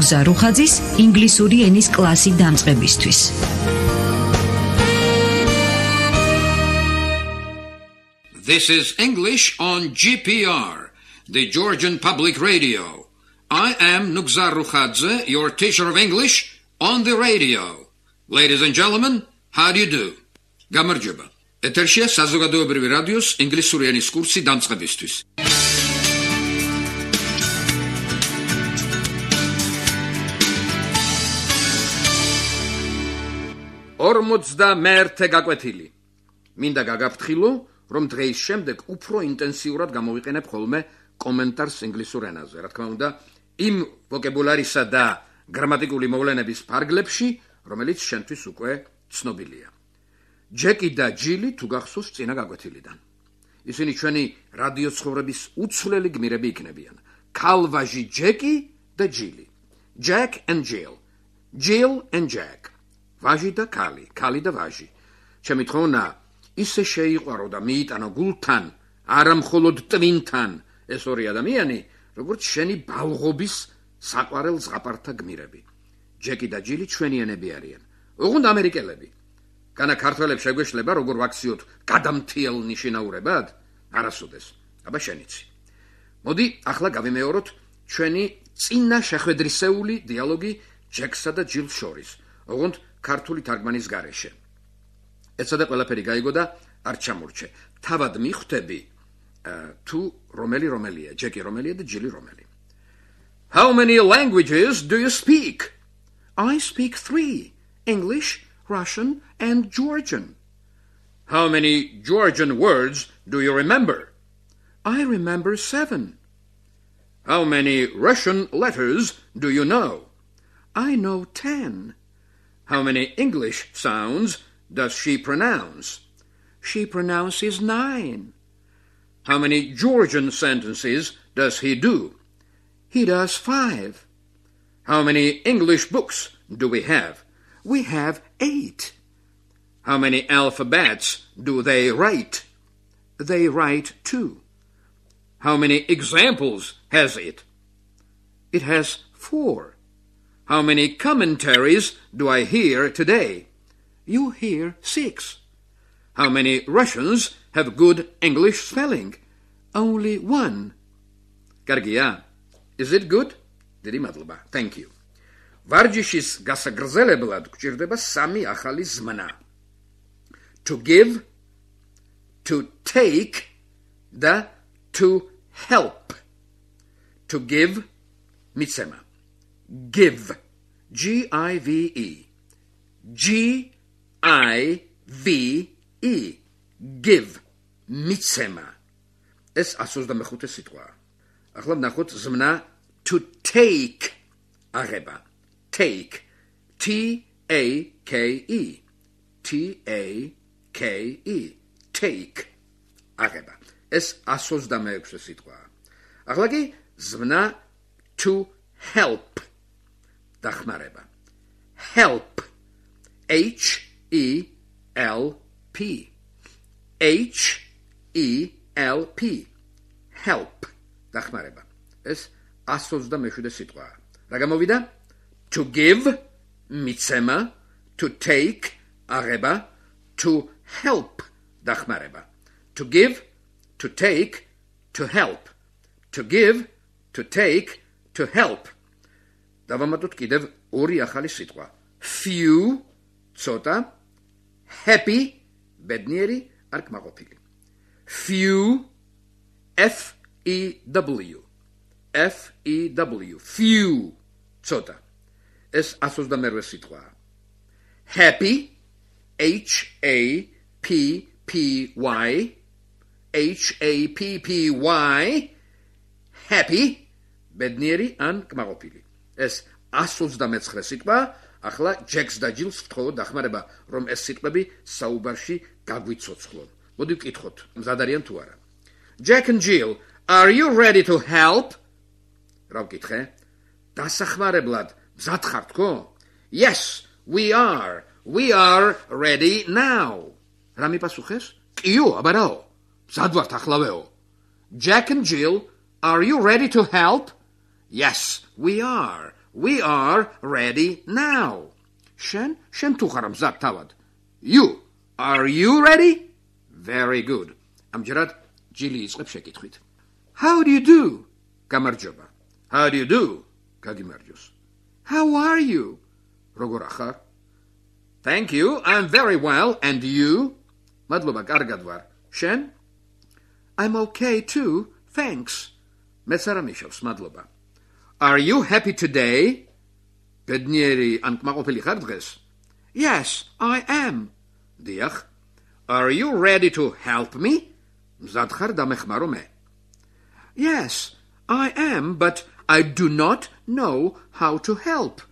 გიოგზა რუხაძის ინგლისური ენის კლასი დამწყებისთვის. This is English on GPR, the Georgian Public Radio. I am Nugzar Rukhadze, your teacher of English on the radio. Ladies and gentlemen, how do you do? გამარჯობა. ეთერშია საზოგადოებრივი რადიოს ინგლისური ენის კურსი დამწყებისთვის. 51-ე გაკვეთილი. მინდა გაგაფრთხილო, რომ დღეის შემდეგ უფრო ინტენსიურად გამოვიყენებ ხოლმე კომენტარს ინგლისურ ენაზე. რა თქმა უნდა, იმ ვოკაბულარისა და გრამატიკული მოვლენების ფარგლებში, რომელიც შენთვის უკვე ცნობილია. ჯეკი და ჯილი თუ გახსოვს წინა გაკვეთილიდან. ისინი ჩვენი რადიო ცხოვრების უცვლელი გმირები იქნებიან. ქალვაჟი ჯეკი და ჯილი. Jack and Jill. Jill and Jack. ვაჟი და ქალი, ქალი და ვაჟი. ჩემი თხოვნა ისე შეიყვარო და მიიტანო გულთან, არა მხოლოდ ტვინთან ეს ორი ადამიანი, როგორც შენი ბალღობის საყვარელ ზღაპართა გმირები. ჯეკი და ჯილი ჩვენიანები არიან. უგუნ ამერიკელები. განა ქართველებს შეგვეშლება როგორ ვაქციოთ გადამთიელ ნიშნაურებად? არასოდეს. აბა შენიცი. მოდი, ახლა გავიმეოროთ ჩვენი წინა შეხვედრისეული დიალოგი ჯექსა და ჯილს შორის. უგუნ ქართული თარგმანის გარეშე. ეცოდა ყველაფერი გაიგო და არ ჩამორჩე. თავად მიხვდები თუ რომელი რომელია, ჯეკი რომელია და ჯილი რომელი. How many languages do you speak? I speak 3: English, Russian and Georgian. How many Georgian words do you remember? I remember 7. How many Russian letters do you know? I know 10. How many English sounds does she pronounce? She pronounces nine. How many Georgian sentences does he do? He does five. How many English books do we have? We have eight. How many alphabets do they write? They write two. How many examples has it? It has four. How many commentaries do I hear today? You hear six. How many Russians have good English spelling? Only one. Gargia, is it good? დიდი მადლობა. Thank you. ვარჯიშის გასაგრძელებლად გვჭირდება sami ახალი ზმნა. To give, to take და to help. To give Mitsema. give g i v e g i v e give მიცემა ეს 125-ე სიტყვაა ახლა ნახოთ ზმნა to take აღება take t a k e t a k e take აღება ეს 126-ე სიტყვაა ახლა კი ზმნა to help Dachmareba. Help. H E L P. H E L P. Help. Dachmareba. Es asozda meshude sitqa. Ragamovida. To give. Mitsema. To take. Areba. To help. Dachmareba. To give. To take. To help. To give. To take. To help. დავამატოთ კიდევ ორი ახალი სიტყვა. few ცოტა happy ბედნიერი არ კმაყოფილი. few f e w f e w few ცოტა ეს 128-ე სიტყვაა. happy h a p p y h a p p y happy ბედნიერი ან კმაყოფილი. ეს 129 სიტყვა, ახლა ჯექს და ჯილს ვთხოვოთ დახმარება, რომ ეს სიტყვები საუბარში გაგვიცოცხლონ. მოდი ვკითხოთ, მზად არიან თუ არა? Jack and Jill, are you ready to help? რა გითხე? დასახმარებლად მზად ხართ ხო? Yes, we are. We are ready now. რა მიპასუხეს? კიო, აბარაო. მზად ვართ ახლავეო. Jack and Jill, are you ready to help? Yes, we are. We are ready now. Shen, Shen tuharamzat tawad. You, are you ready? Very good. Amjad, Jili isqep How do you do? Kamarjoba. How do you do? Kagimarjus. How are you? Rogorachar. Thank you, I'm very well, and you? Madluba, Argadvar. Shen? I'm okay too, thanks. Mesara Madluba. Are you happy today? Pednieri ankmaropeli hardres. Yes, I am. Diach. Are you ready to help me? Zadharda mechmarome. Yes, I am, but I do not know how to help.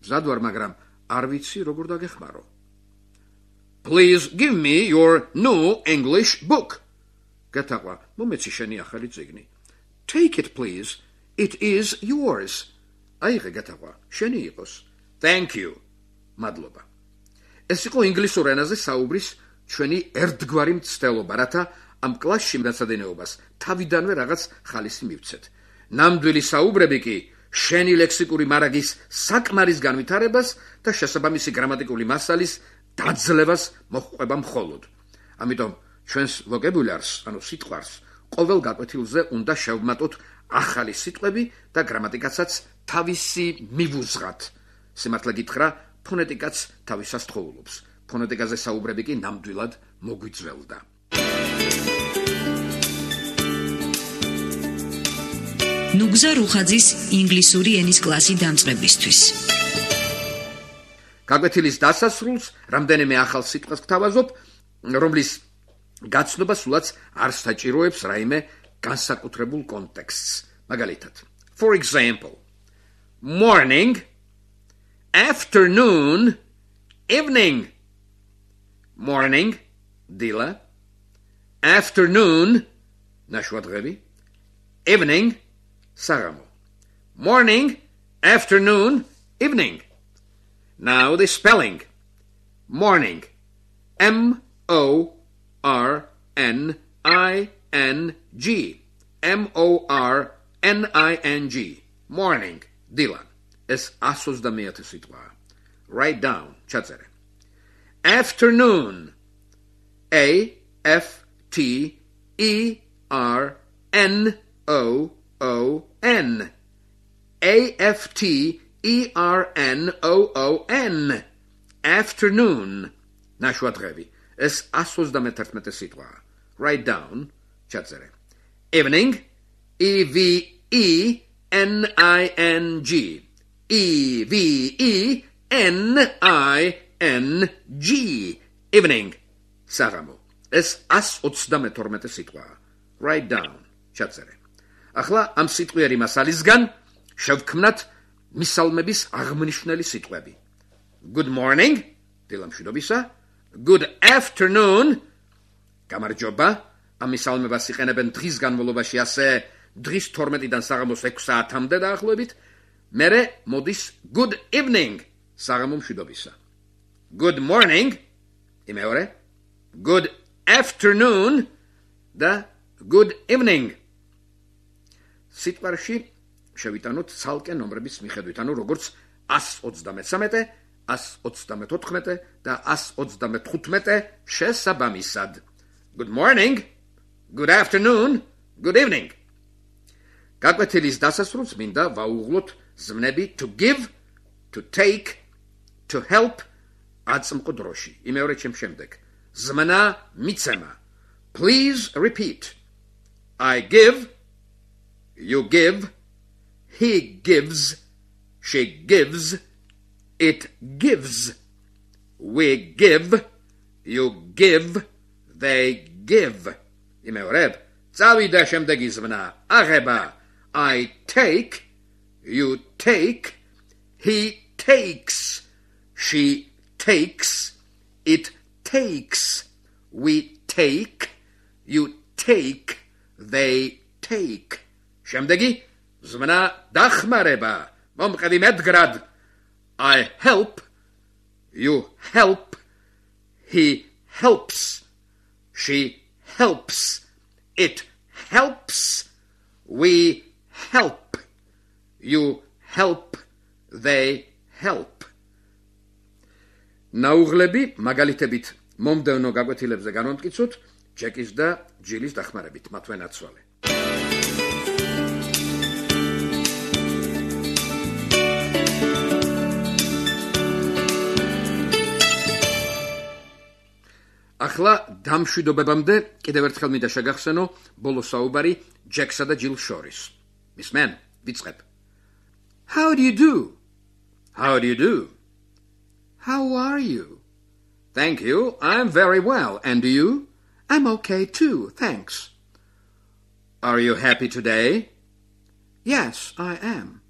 Zadwar magram. Arvitsi rogurda gechmaro. Please give me your new English book. Gatagwa, mometsi shani achalit Take it, please. It is yours. აიღე გადაღვა, შენი იყოს. Thank you. მადლობა. ეს იყო ინგლისურ ენაზე საუბრის ჩვენი ერთგვარი მცდელობა, რათა ამ კლასში დასადენეობას თავიდანვე რაღაც ხალისი მივცეთ. ნამდვილი საუბრები კი შენი ლექსიკური მარაგის საკმარის განვითარებას და შესაბამისი გრამატიკული მასალის დაძლევას მოჰყვება მხოლოდ. ამიტომ ჩვენს ვოკაბულარს, ანუ სიტყვარს, ყოველ გაკვეთილზე უნდა შევმატოთ ახალი სიტყვები და გრამატიკასაც თავისი მიუძღათ. სიმართლე გითხრა, ფონეტიკაც თავისას თხოულობს. ფონეტიკაზე საუბრები კი ნამდვილად მოგვიძველდა. ნუგზა რუხაძის ინგლისური ენის კლასი დამწყებისთვის. გაკვეთილის დასასრულს რამდენიმე ახალ სიტყვას გთავაზობ, რომლის გაცნობა სულაც არ საჭიროებს რაიმე განსაკუთრებულ კონტექსტს. მაგალითად, for example, morning, afternoon, evening. morning, დილა, afternoon, ნაშვადღები, evening, საღამო. morning, afternoon, evening. Now the spelling. Morning. M O R N I N G M O R N I N G. Morning, Dylan. Es te situa. Write down, cetere. Afternoon. A F T E R N O O N. A F T E R N O O N. Afternoon. Nashua trevi. Es te situa. Write down, ჩაწერე. Evening E V E N I N G E V E N I N G Evening საღამო. ეს 132 სიტყვაა. Write down ჩაწერე. ახლა ამ სიტყვიერი მასალისგან შევქმნათ მისალმების აღმნიშვნელი სიტყვები. Good morning დილამშვიდობისა. Good afternoon გამარჯობა. ამისალმებას იყენებენ დღის განმავლობაში ასე დღის 12-დან საღამოს 6 საათამდე დაახლოებით მერე მოდის good evening საღამო მშვიდობისა good morning იმეორე good afternoon და good evening სიტყვაში შევიტანოთ ცალკე ნომრების მიხედვით ანუ როგორც 133 134 და 135 შესაბამისად good morning good afternoon, good evening. გაკვეთილის დასასრულს მინდა ვაუღლოთ ზმნები to give, to take, to help აწმყდროში. იმეორე ჩემ შემდეგ. ზმნა მიცემა. Please repeat. I give, you give, he gives, she gives, it gives. We give, you give, they give იმეორებ, წავიდა შემდეგი ზმნა, აღება, I take, you take, he takes, she takes, it takes, we take, you take, they take. შემდეგი ზმნა დახმარება, მომყედი მედგრად. I help, you help, he helps, she helps it helps we help you help they help ნაუღლები მაგალითებით მომდევნო გაკვეთილებზე განვამტკიცოთ ჯეკის და ჯილის დახმარებით მათვე ნაცვალი ახლა დამშვიდობებამდე კიდევ ერთხელ მინდა შეგახსენო ბოლო საუბარი ჯეკსა და ჯილ შორის. მისმენ, ვიწყებ. How do you do? How do you do? How are you? Thank you. I'm very well. And you? I'm okay too. Thanks. Are you happy today? Yes, I am.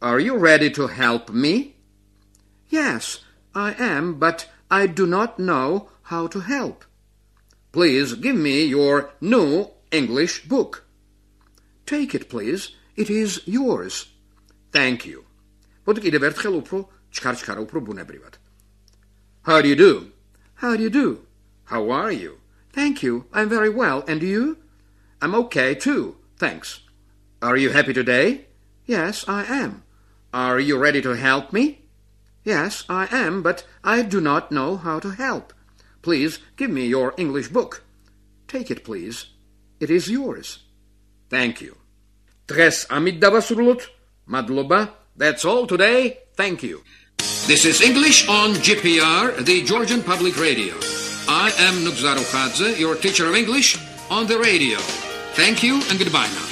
Are you ready to help me? Yes, I am, but I do not know how to help. Please give me your new English book. Take it, please. It is yours. Thank you. How do you do? How do you do? How are you? Thank you. I'm very well. And you? I'm okay too. Thanks. Are you happy today? Yes, I am. Are you ready to help me? Yes, I am, but I do not know how to help. Please give me your English book. Take it, please. It is yours. Thank you. Tres amit surlut. Madloba. That's all today. Thank you. This is English on GPR, the Georgian Public Radio. I am Nugzar your teacher of English on the radio. Thank you and goodbye now.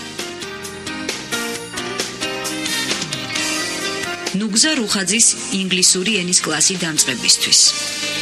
ნუგზა რუხაძის ინგლისური ენის კლასი დამწყებისთვის